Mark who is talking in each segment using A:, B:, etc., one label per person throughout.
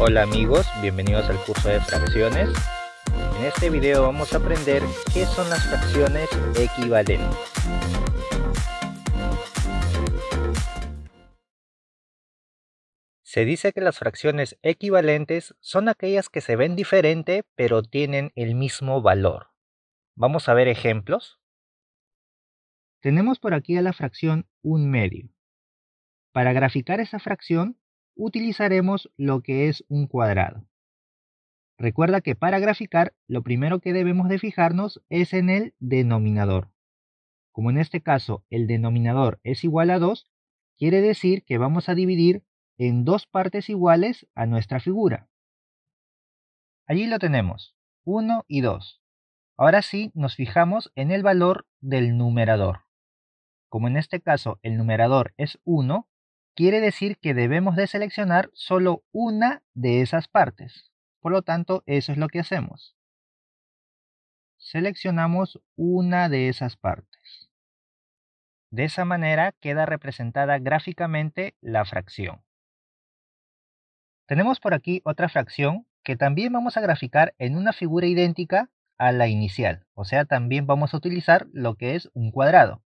A: Hola amigos, bienvenidos al curso de fracciones. En este video vamos a aprender qué son las fracciones equivalentes. Se dice que las fracciones equivalentes son aquellas que se ven diferente pero tienen el mismo valor. Vamos a ver ejemplos. Tenemos por aquí a la fracción un medio. Para graficar esa fracción utilizaremos lo que es un cuadrado. Recuerda que para graficar lo primero que debemos de fijarnos es en el denominador. Como en este caso el denominador es igual a 2, quiere decir que vamos a dividir en dos partes iguales a nuestra figura. Allí lo tenemos, 1 y 2. Ahora sí nos fijamos en el valor del numerador. Como en este caso el numerador es 1, quiere decir que debemos de seleccionar solo una de esas partes. Por lo tanto, eso es lo que hacemos. Seleccionamos una de esas partes. De esa manera queda representada gráficamente la fracción. Tenemos por aquí otra fracción que también vamos a graficar en una figura idéntica a la inicial, o sea, también vamos a utilizar lo que es un cuadrado.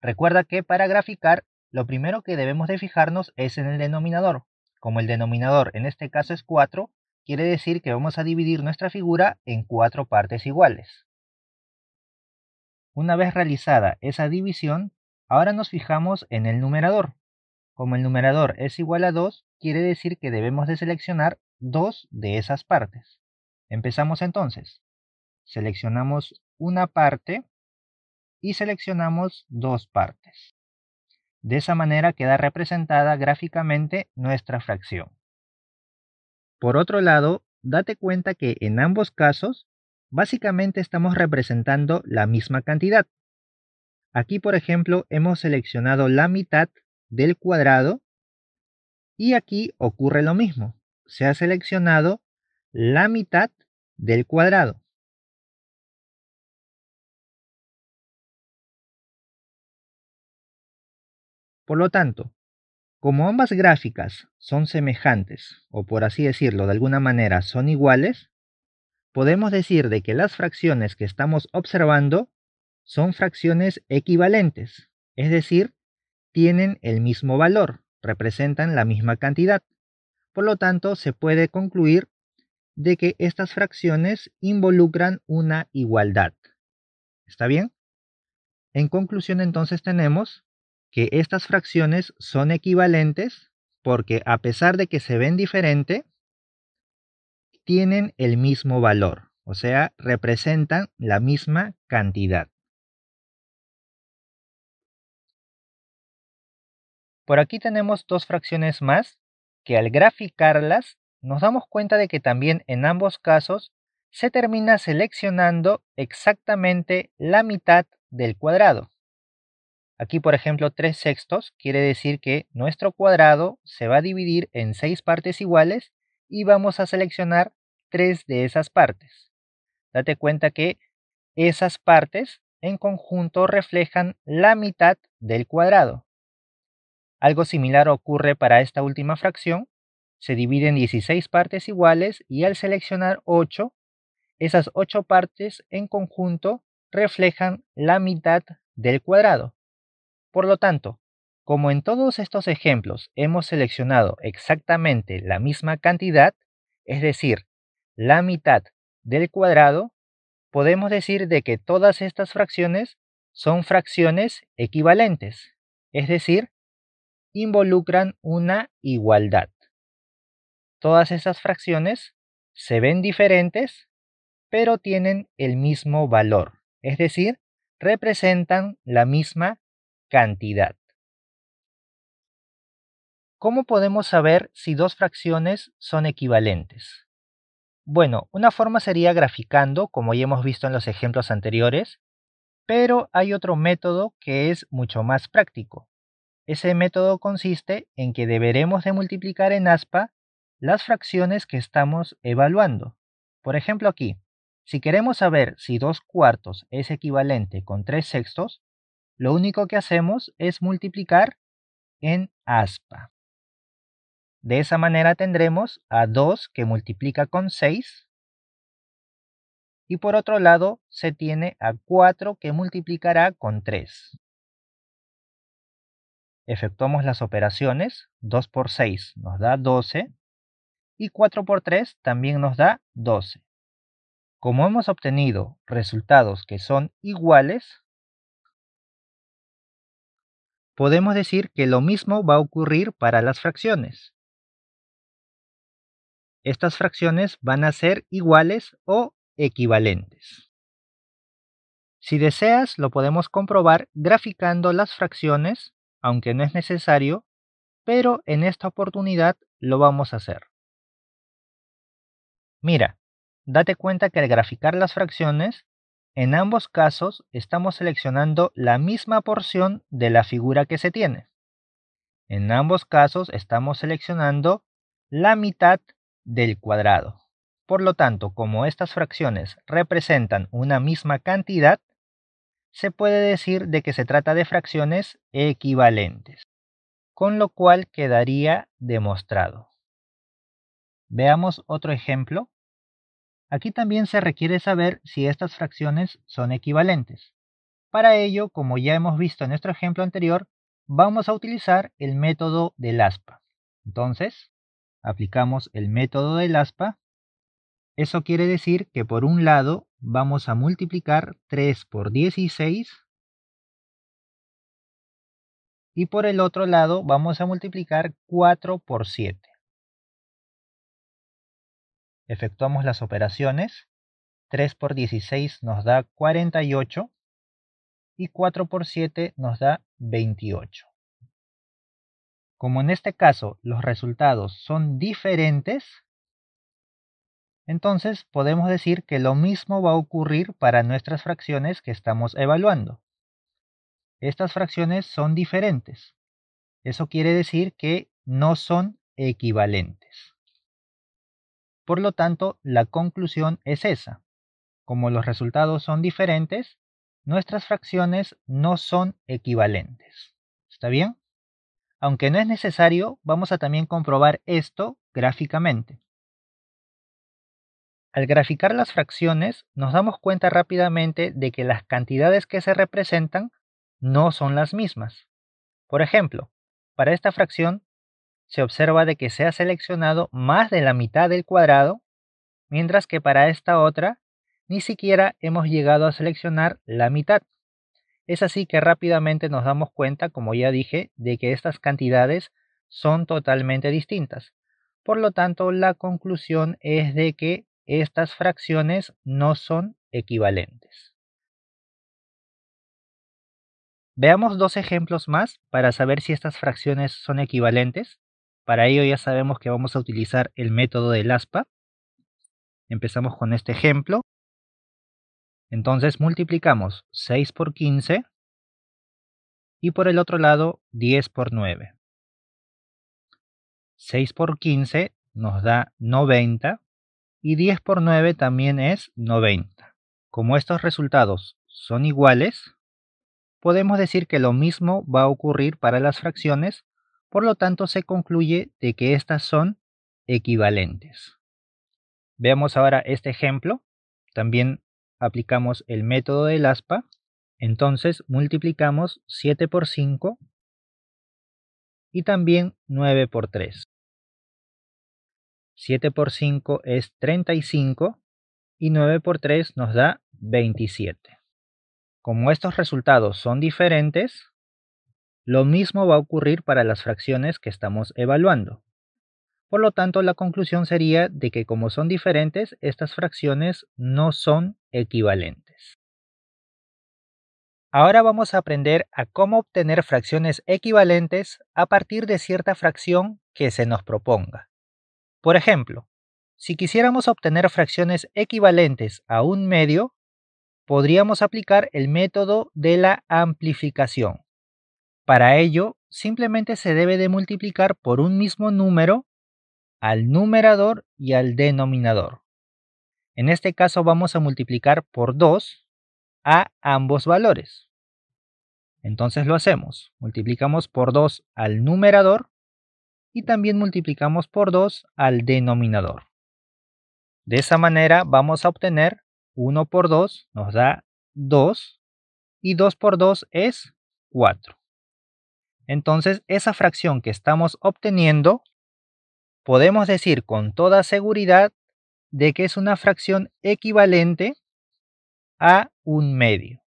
A: Recuerda que para graficar lo primero que debemos de fijarnos es en el denominador. Como el denominador en este caso es 4, quiere decir que vamos a dividir nuestra figura en cuatro partes iguales. Una vez realizada esa división, ahora nos fijamos en el numerador. Como el numerador es igual a 2, quiere decir que debemos de seleccionar dos de esas partes. Empezamos entonces. Seleccionamos una parte y seleccionamos dos partes. De esa manera queda representada gráficamente nuestra fracción. Por otro lado, date cuenta que en ambos casos, básicamente estamos representando la misma cantidad. Aquí, por ejemplo, hemos seleccionado la mitad del cuadrado y aquí ocurre lo mismo. Se ha seleccionado la mitad del cuadrado. Por lo tanto, como ambas gráficas son semejantes, o por así decirlo de alguna manera son iguales, podemos decir de que las fracciones que estamos observando son fracciones equivalentes, es decir, tienen el mismo valor, representan la misma cantidad. Por lo tanto, se puede concluir de que estas fracciones involucran una igualdad. ¿Está bien? En conclusión, entonces tenemos que estas fracciones son equivalentes porque a pesar de que se ven diferente, tienen el mismo valor, o sea, representan la misma cantidad. Por aquí tenemos dos fracciones más que al graficarlas nos damos cuenta de que también en ambos casos se termina seleccionando exactamente la mitad del cuadrado. Aquí, por ejemplo, 3 sextos quiere decir que nuestro cuadrado se va a dividir en 6 partes iguales y vamos a seleccionar 3 de esas partes. Date cuenta que esas partes en conjunto reflejan la mitad del cuadrado. Algo similar ocurre para esta última fracción. Se divide en 16 partes iguales y al seleccionar 8, esas 8 partes en conjunto reflejan la mitad del cuadrado. Por lo tanto, como en todos estos ejemplos hemos seleccionado exactamente la misma cantidad, es decir, la mitad del cuadrado, podemos decir de que todas estas fracciones son fracciones equivalentes, es decir, involucran una igualdad. Todas estas fracciones se ven diferentes, pero tienen el mismo valor, es decir, representan la misma cantidad. ¿Cómo podemos saber si dos fracciones son equivalentes? Bueno, una forma sería graficando, como ya hemos visto en los ejemplos anteriores, pero hay otro método que es mucho más práctico. Ese método consiste en que deberemos de multiplicar en aspa las fracciones que estamos evaluando. Por ejemplo aquí, si queremos saber si dos cuartos es equivalente con tres sextos, lo único que hacemos es multiplicar en aspa. De esa manera tendremos a 2 que multiplica con 6. Y por otro lado se tiene a 4 que multiplicará con 3. Efectuamos las operaciones. 2 por 6 nos da 12. Y 4 por 3 también nos da 12. Como hemos obtenido resultados que son iguales, podemos decir que lo mismo va a ocurrir para las fracciones. Estas fracciones van a ser iguales o equivalentes. Si deseas, lo podemos comprobar graficando las fracciones, aunque no es necesario, pero en esta oportunidad lo vamos a hacer. Mira, date cuenta que al graficar las fracciones en ambos casos estamos seleccionando la misma porción de la figura que se tiene. En ambos casos estamos seleccionando la mitad del cuadrado. Por lo tanto, como estas fracciones representan una misma cantidad, se puede decir de que se trata de fracciones equivalentes, con lo cual quedaría demostrado. Veamos otro ejemplo. Aquí también se requiere saber si estas fracciones son equivalentes. Para ello, como ya hemos visto en nuestro ejemplo anterior, vamos a utilizar el método del aspa. Entonces, aplicamos el método del aspa. Eso quiere decir que por un lado vamos a multiplicar 3 por 16 y por el otro lado vamos a multiplicar 4 por 7 efectuamos las operaciones, 3 por 16 nos da 48 y 4 por 7 nos da 28. Como en este caso los resultados son diferentes, entonces podemos decir que lo mismo va a ocurrir para nuestras fracciones que estamos evaluando. Estas fracciones son diferentes. Eso quiere decir que no son equivalentes. Por lo tanto, la conclusión es esa. Como los resultados son diferentes, nuestras fracciones no son equivalentes. ¿Está bien? Aunque no es necesario, vamos a también comprobar esto gráficamente. Al graficar las fracciones, nos damos cuenta rápidamente de que las cantidades que se representan no son las mismas. Por ejemplo, para esta fracción se observa de que se ha seleccionado más de la mitad del cuadrado, mientras que para esta otra ni siquiera hemos llegado a seleccionar la mitad. Es así que rápidamente nos damos cuenta, como ya dije, de que estas cantidades son totalmente distintas. Por lo tanto, la conclusión es de que estas fracciones no son equivalentes. Veamos dos ejemplos más para saber si estas fracciones son equivalentes. Para ello ya sabemos que vamos a utilizar el método del aspa. Empezamos con este ejemplo. Entonces multiplicamos 6 por 15 y por el otro lado 10 por 9. 6 por 15 nos da 90 y 10 por 9 también es 90. Como estos resultados son iguales, podemos decir que lo mismo va a ocurrir para las fracciones por lo tanto, se concluye de que estas son equivalentes. Veamos ahora este ejemplo. También aplicamos el método del aspa. Entonces multiplicamos 7 por 5 y también 9 por 3. 7 por 5 es 35 y 9 por 3 nos da 27. Como estos resultados son diferentes, lo mismo va a ocurrir para las fracciones que estamos evaluando. Por lo tanto, la conclusión sería de que como son diferentes, estas fracciones no son equivalentes. Ahora vamos a aprender a cómo obtener fracciones equivalentes a partir de cierta fracción que se nos proponga. Por ejemplo, si quisiéramos obtener fracciones equivalentes a un medio, podríamos aplicar el método de la amplificación. Para ello, simplemente se debe de multiplicar por un mismo número al numerador y al denominador. En este caso vamos a multiplicar por 2 a ambos valores. Entonces lo hacemos. Multiplicamos por 2 al numerador y también multiplicamos por 2 al denominador. De esa manera vamos a obtener 1 por 2 nos da 2 y 2 por 2 es 4. Entonces, esa fracción que estamos obteniendo, podemos decir con toda seguridad de que es una fracción equivalente a un medio.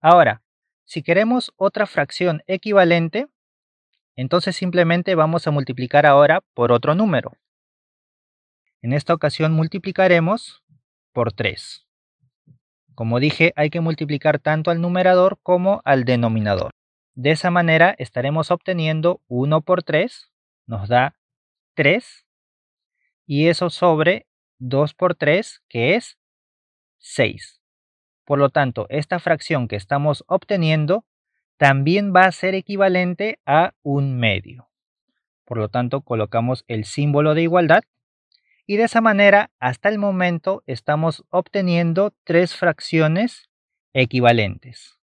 A: Ahora, si queremos otra fracción equivalente, entonces simplemente vamos a multiplicar ahora por otro número. En esta ocasión multiplicaremos por 3. Como dije, hay que multiplicar tanto al numerador como al denominador. De esa manera estaremos obteniendo 1 por 3, nos da 3, y eso sobre 2 por 3, que es 6. Por lo tanto, esta fracción que estamos obteniendo también va a ser equivalente a un medio. Por lo tanto, colocamos el símbolo de igualdad y de esa manera, hasta el momento, estamos obteniendo tres fracciones equivalentes.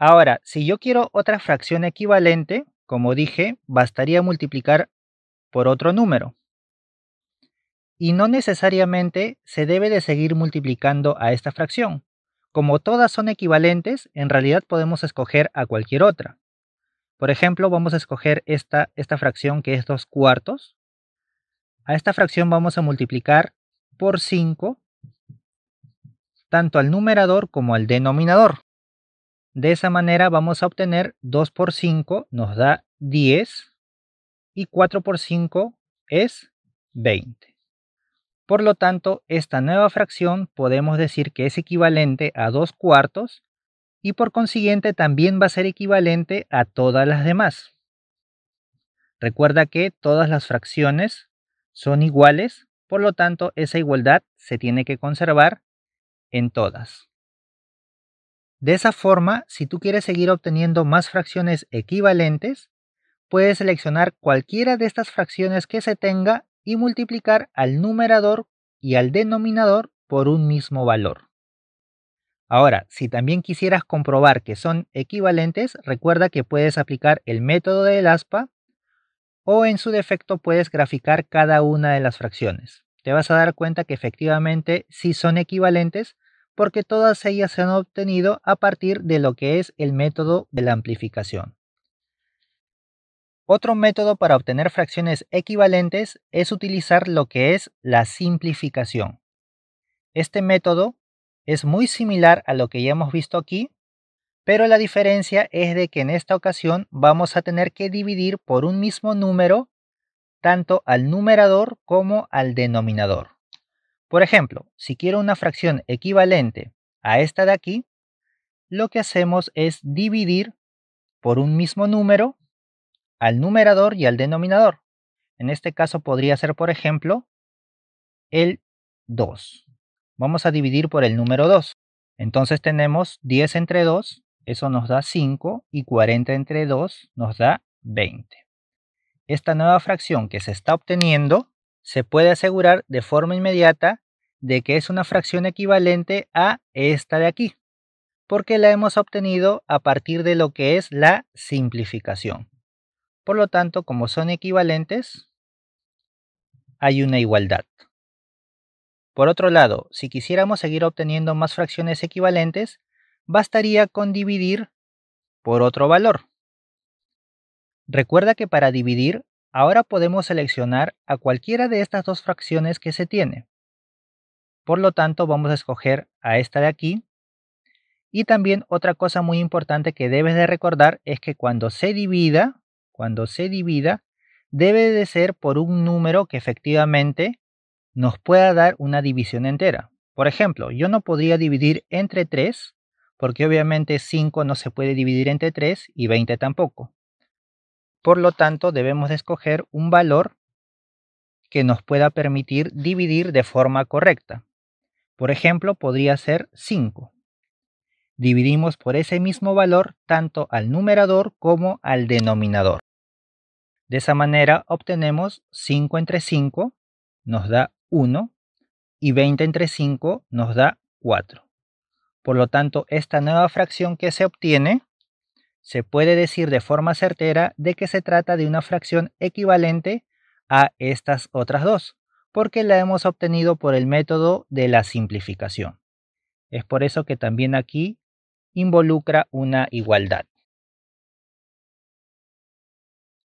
A: Ahora, si yo quiero otra fracción equivalente, como dije, bastaría multiplicar por otro número. Y no necesariamente se debe de seguir multiplicando a esta fracción. Como todas son equivalentes, en realidad podemos escoger a cualquier otra. Por ejemplo, vamos a escoger esta, esta fracción que es dos cuartos. A esta fracción vamos a multiplicar por 5, tanto al numerador como al denominador. De esa manera vamos a obtener 2 por 5 nos da 10 y 4 por 5 es 20. Por lo tanto, esta nueva fracción podemos decir que es equivalente a 2 cuartos y por consiguiente también va a ser equivalente a todas las demás. Recuerda que todas las fracciones son iguales, por lo tanto esa igualdad se tiene que conservar en todas. De esa forma, si tú quieres seguir obteniendo más fracciones equivalentes, puedes seleccionar cualquiera de estas fracciones que se tenga y multiplicar al numerador y al denominador por un mismo valor. Ahora, si también quisieras comprobar que son equivalentes, recuerda que puedes aplicar el método del ASPA o en su defecto puedes graficar cada una de las fracciones. Te vas a dar cuenta que efectivamente sí son equivalentes, porque todas ellas se han obtenido a partir de lo que es el método de la amplificación. Otro método para obtener fracciones equivalentes es utilizar lo que es la simplificación. Este método es muy similar a lo que ya hemos visto aquí, pero la diferencia es de que en esta ocasión vamos a tener que dividir por un mismo número tanto al numerador como al denominador. Por ejemplo, si quiero una fracción equivalente a esta de aquí, lo que hacemos es dividir por un mismo número al numerador y al denominador. En este caso podría ser, por ejemplo, el 2. Vamos a dividir por el número 2. Entonces tenemos 10 entre 2, eso nos da 5, y 40 entre 2 nos da 20. Esta nueva fracción que se está obteniendo se puede asegurar de forma inmediata de que es una fracción equivalente a esta de aquí, porque la hemos obtenido a partir de lo que es la simplificación. Por lo tanto, como son equivalentes, hay una igualdad. Por otro lado, si quisiéramos seguir obteniendo más fracciones equivalentes, bastaría con dividir por otro valor. Recuerda que para dividir Ahora podemos seleccionar a cualquiera de estas dos fracciones que se tiene. Por lo tanto, vamos a escoger a esta de aquí. Y también otra cosa muy importante que debes de recordar es que cuando se divida, cuando se divida, debe de ser por un número que efectivamente nos pueda dar una división entera. Por ejemplo, yo no podría dividir entre 3, porque obviamente 5 no se puede dividir entre 3 y 20 tampoco. Por lo tanto, debemos escoger un valor que nos pueda permitir dividir de forma correcta. Por ejemplo, podría ser 5. Dividimos por ese mismo valor tanto al numerador como al denominador. De esa manera obtenemos 5 entre 5 nos da 1 y 20 entre 5 nos da 4. Por lo tanto, esta nueva fracción que se obtiene se puede decir de forma certera de que se trata de una fracción equivalente a estas otras dos, porque la hemos obtenido por el método de la simplificación. Es por eso que también aquí involucra una igualdad.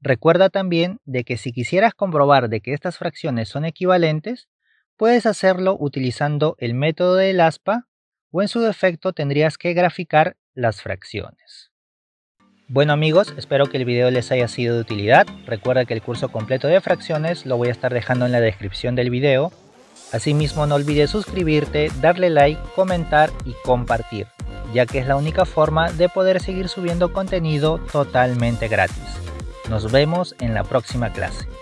A: Recuerda también de que si quisieras comprobar de que estas fracciones son equivalentes, puedes hacerlo utilizando el método del ASPA o en su defecto tendrías que graficar las fracciones. Bueno amigos, espero que el video les haya sido de utilidad. Recuerda que el curso completo de fracciones lo voy a estar dejando en la descripción del video. Asimismo no olvides suscribirte, darle like, comentar y compartir, ya que es la única forma de poder seguir subiendo contenido totalmente gratis. Nos vemos en la próxima clase.